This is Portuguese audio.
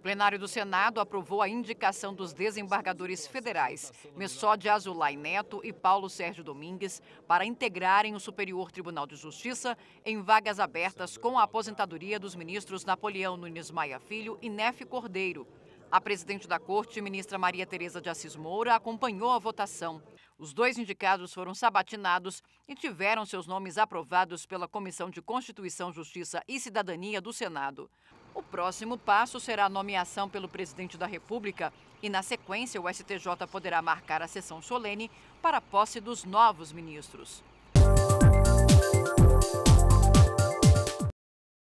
O plenário do Senado aprovou a indicação dos desembargadores federais de Azulay Neto e Paulo Sérgio Domingues para integrarem o Superior Tribunal de Justiça em vagas abertas com a aposentadoria dos ministros Napoleão Nunes Maia Filho e Nefe Cordeiro. A presidente da corte, ministra Maria Tereza de Assis Moura, acompanhou a votação. Os dois indicados foram sabatinados e tiveram seus nomes aprovados pela Comissão de Constituição, Justiça e Cidadania do Senado. O próximo passo será a nomeação pelo presidente da República e, na sequência, o STJ poderá marcar a sessão solene para a posse dos novos ministros.